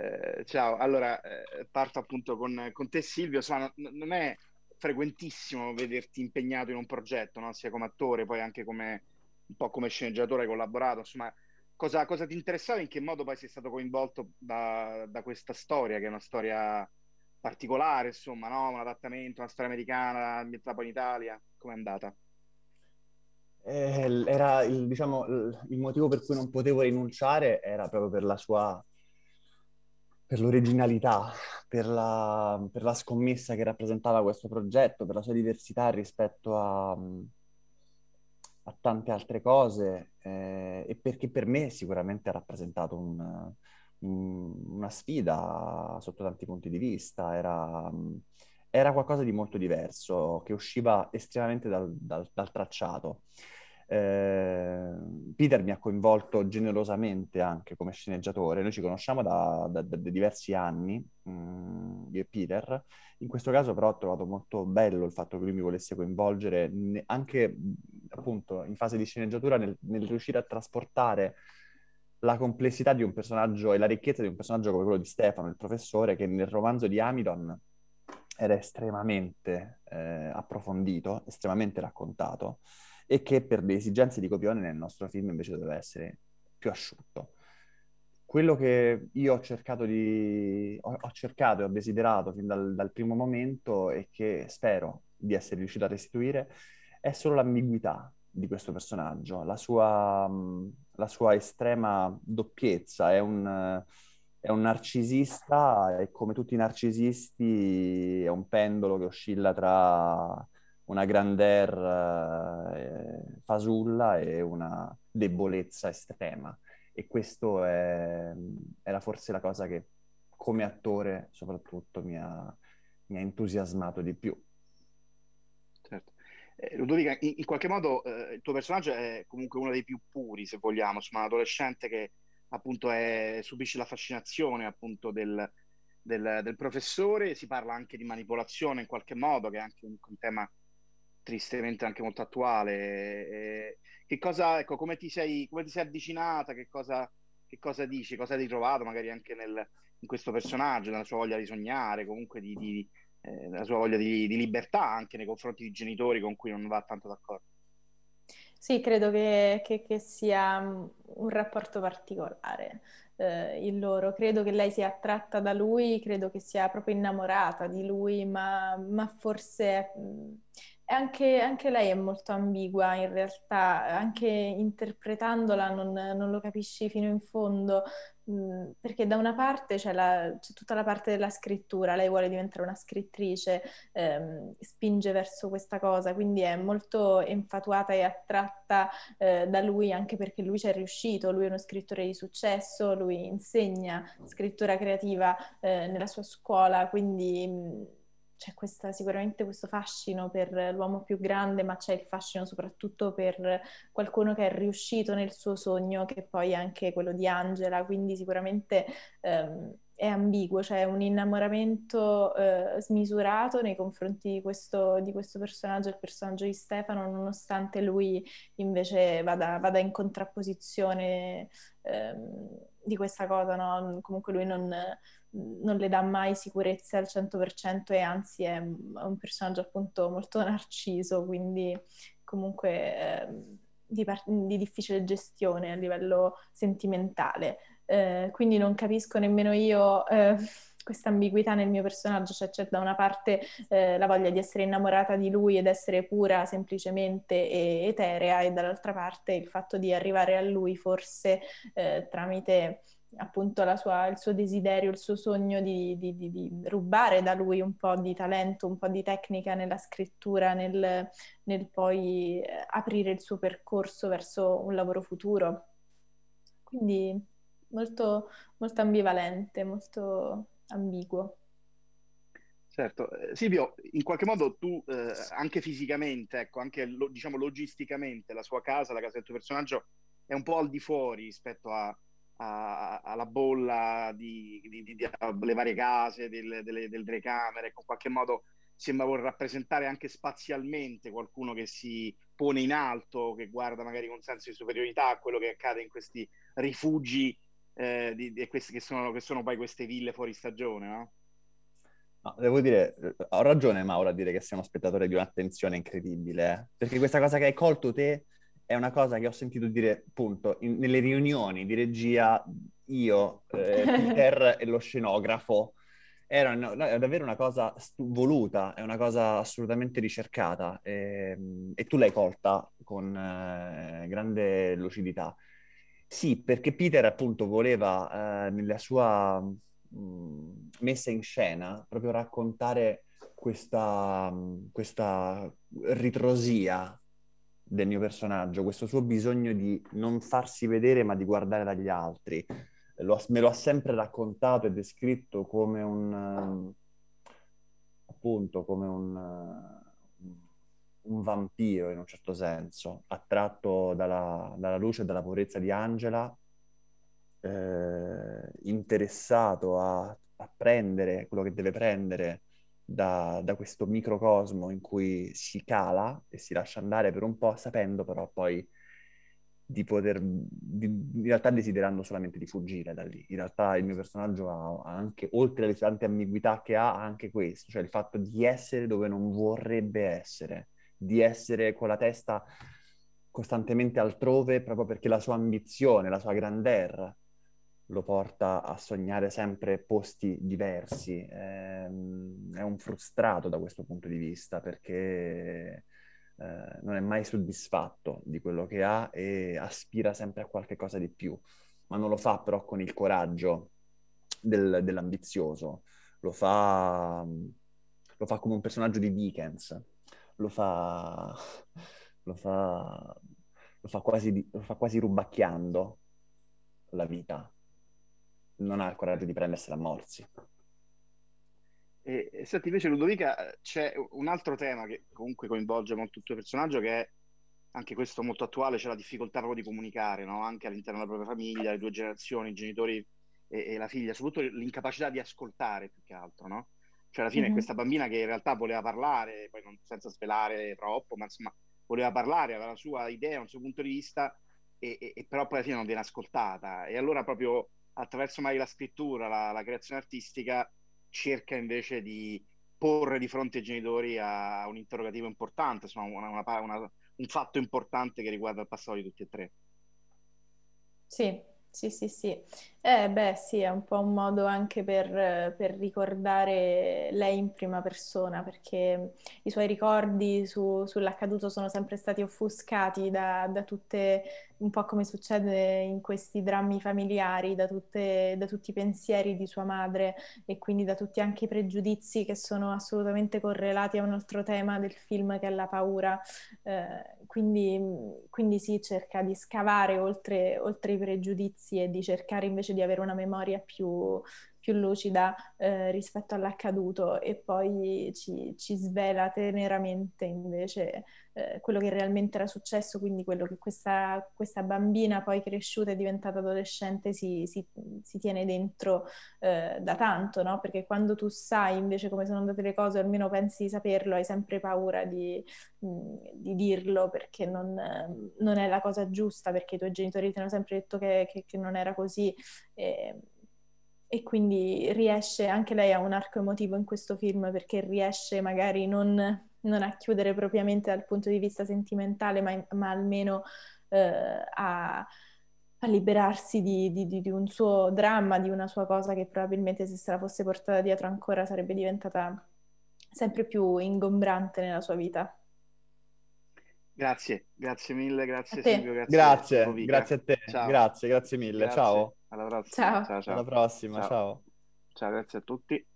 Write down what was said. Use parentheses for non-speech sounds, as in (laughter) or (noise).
Eh, ciao, allora eh, parto appunto con, con te Silvio, Sono, non è frequentissimo vederti impegnato in un progetto, no? sia come attore, poi anche come un po' come sceneggiatore collaborato, insomma cosa, cosa, ti interessava, in che modo poi sei stato coinvolto da, da questa storia, che è una storia particolare, insomma, no? un adattamento, una storia americana, ambientata poi in Italia, com'è andata? Eh, era il, diciamo, il motivo per cui non potevo rinunciare era proprio per la sua per l'originalità, per la, per la, scommessa che rappresentava questo progetto, per la sua diversità rispetto a, a tante altre cose eh, e perché per me sicuramente ha rappresentato un, un, una sfida sotto tanti punti di vista, era, era qualcosa di molto diverso che usciva estremamente dal, dal, dal tracciato. Ehm, Peter mi ha coinvolto generosamente anche come sceneggiatore, noi ci conosciamo da, da, da diversi anni, mh, mm, io e Peter, in questo caso però ho trovato molto bello il fatto che lui mi volesse coinvolgere ne, anche appunto in fase di sceneggiatura nel, nel riuscire a trasportare la complessità di un personaggio e la ricchezza di un personaggio come quello di Stefano, il professore, che nel romanzo di Amidon era estremamente eh, approfondito, estremamente raccontato e che per le esigenze di copione nel nostro film invece doveva essere più asciutto. Quello che io ho cercato, di, ho, cercato e ho desiderato fin dal, dal primo momento e che spero di essere riuscito a restituire è solo l'ambiguità di questo personaggio, la sua, la sua estrema doppiezza, è un, è un, narcisista e come tutti i narcisisti è un pendolo che oscilla tra una grandeur eh, fasulla e una debolezza estrema. E questo è, era forse la cosa che come attore soprattutto mi ha, mi ha entusiasmato di più. Certo. Eh, Ludovica, in, in, qualche modo eh, il tuo personaggio è comunque uno dei più puri, se vogliamo, insomma, un adolescente che appunto è, subisce la fascinazione appunto del, del, del, professore, si parla anche di manipolazione in qualche modo, che è anche un, un tema tristemente anche molto attuale. Eh, che cosa, ecco, come ti sei, come ti sei avvicinata? Che cosa, che cosa dici? Cosa hai ritrovato magari anche nel, in questo personaggio, nella sua voglia di sognare, comunque di, di, eh, nella sua voglia di, di libertà anche nei confronti di genitori con cui non va tanto d'accordo? Sì, credo che, che, che, sia mm, un rapporto particolare eh, il loro. Credo che lei sia attratta da lui, credo che sia proprio innamorata di lui, ma, ma forse mm, anche, anche, lei è molto ambigua in realtà, anche interpretandola non, non lo capisci fino in fondo, mm, perché da una parte c'è, la, c'è, tutta la parte della scrittura, lei vuole diventare una scrittrice, ehm, spinge verso questa cosa, quindi è molto infatuata e attratta eh, da lui anche perché lui ci è riuscito, lui è uno scrittore di successo, lui insegna scrittura creativa eh, nella sua scuola, quindi... Mh, mm, c'è questa, sicuramente questo fascino per l'uomo più grande, ma c'è il fascino soprattutto per qualcuno che è riuscito nel suo sogno, che poi è anche quello di Angela, quindi sicuramente ehm, è ambiguo, c'è cioè un innamoramento eh, smisurato nei confronti di questo, di questo, personaggio, il personaggio di Stefano, nonostante lui invece vada, vada in contrapposizione ehm, di questa cosa, no? comunque lui non non le dà mai sicurezza al 100% e anzi è un personaggio appunto molto (laughs) narciso, quindi comunque eh, di, par- di, difficile gestione a livello sentimentale. Eh, quindi non capisco nemmeno io eh, (laughs) questa ambiguità nel mio personaggio, cioè c'è da una parte eh, la voglia di essere innamorata di lui ed essere pura, semplicemente e eterea e dall'altra parte il fatto di arrivare a lui forse eh, tramite appunto sua, il suo desiderio, il suo sogno di, di, di, di, rubare da lui un po' di talento, un po' di tecnica nella scrittura, nel, nel poi eh, aprire il suo percorso verso un lavoro futuro. Quindi molto, molto ambivalente, molto ambiguo. Certo, eh, Silvio, in qualche modo tu eh, anche fisicamente, ecco, anche lo, diciamo logisticamente, la sua casa, la casa del tuo personaggio è un po' al di fuori rispetto a, alla bolla di, di, di, di varie case, del, delle, delle camere, ecco, in qualche modo sembra voler rappresentare anche spazialmente qualcuno che si pone in alto, che guarda magari con senso di superiorità a quello che accade in questi rifugi eh, di, di questi, che, sono, che, sono, poi queste ville fuori stagione, no? No, devo dire, eh, ho ragione Mauro a dire che sei uno spettatore di un'attenzione incredibile, eh? perché questa cosa che hai colto te è una cosa che ho sentito dire, appunto, in, nelle riunioni di regia io, eh, Peter (laughs) e lo scenografo, era no, davvero una cosa stu- voluta, è una cosa assolutamente ricercata e, ehm, e tu l'hai colta con eh, grande lucidità. Sì, perché Peter appunto voleva eh, nella sua mh, mm, messa in scena proprio raccontare questa, mh, mm, questa ritrosia del mio personaggio, questo suo bisogno di non farsi vedere ma di guardare dagli altri. Lo, me lo ha sempre raccontato e descritto come un eh, appunto come un, eh, un vampiro in un certo senso, attratto dalla, dalla luce e dalla purezza di Angela, eh, interessato a, a prendere quello che deve prendere da, da, questo microcosmo in cui si cala e si lascia andare per un po', sapendo però poi di poter, di, in realtà desiderando solamente di fuggire da lì. In realtà il mio personaggio ha, anche, oltre alle tante ambiguità che ha, ha anche questo, cioè il fatto di essere dove non vorrebbe essere, di essere con la testa costantemente altrove proprio perché la sua ambizione, la sua grandeur lo porta a sognare sempre posti diversi. Ehm, è un frustrato da questo punto di vista perché eh, non è mai soddisfatto di quello che ha e aspira sempre a qualche cosa di più, ma non lo fa però con il coraggio del, dell'ambizioso, lo fa, lo fa, come un personaggio di Dickens, lo fa, lo fa, lo fa quasi, lo quasi rubacchiando la vita non ha il coraggio di prendersela a morsi. E, senti, invece Ludovica, c'è un altro tema che comunque coinvolge molto il tuo personaggio, che è anche questo molto attuale, c'è la difficoltà proprio di comunicare, no? anche all'interno della propria famiglia, le due generazioni, i genitori e, e la figlia, soprattutto l'incapacità di ascoltare più che altro, no? Cioè alla fine mm-hmm. questa bambina che in realtà voleva parlare, poi non, senza svelare troppo, ma insomma voleva parlare, aveva la sua idea, un suo punto di vista, e, e, e però poi alla fine non viene ascoltata. E allora proprio attraverso magari la scrittura, la, la creazione artistica, cerca invece di porre di fronte ai genitori a un interrogativo importante, insomma, una, una, una, un fatto importante che riguarda il passato di tutti e tre. Sì, sì, sì, sì. Eh beh, sì, è un po' un modo anche per, per ricordare lei in prima persona, perché i suoi ricordi su, sull'accaduto sono sempre stati offuscati da, da, tutte, un po' come succede in questi drammi familiari, da, tutte, da tutti i pensieri di sua madre e quindi da tutti anche i pregiudizi che sono assolutamente correlati a un altro tema del film che è la paura. Eh, quindi, quindi sì, cerca di scavare oltre, oltre i pregiudizi e di cercare invece invece di avere una memoria più più lucida eh, rispetto all'accaduto e poi ci, ci svela teneramente invece eh, quello che realmente era successo, quindi quello che questa, questa bambina poi cresciuta e diventata adolescente si, si, si tiene dentro eh, da tanto, no? perché quando tu sai invece come sono andate le cose, o almeno pensi di saperlo, hai sempre paura di, di dirlo perché non, non, è la cosa giusta, perché i tuoi genitori ti hanno sempre detto che, che, che non era così. E, e quindi riesce, anche lei ha un arco emotivo in questo film perché riesce magari non, non a chiudere propriamente dal punto di vista sentimentale, ma, ma almeno eh, a, a, liberarsi di, di, di, un suo dramma, di una sua cosa che probabilmente se se la fosse portata dietro ancora sarebbe diventata sempre più ingombrante nella sua vita. Grazie, grazie mille, grazie Silvio, grazie, grazie, grazie a te, grazie, grazie mille, grazie. ciao. Alla prossima. Ciao. Ciao, ciao. Alla prossima, ciao. Ciao, grazie a tutti.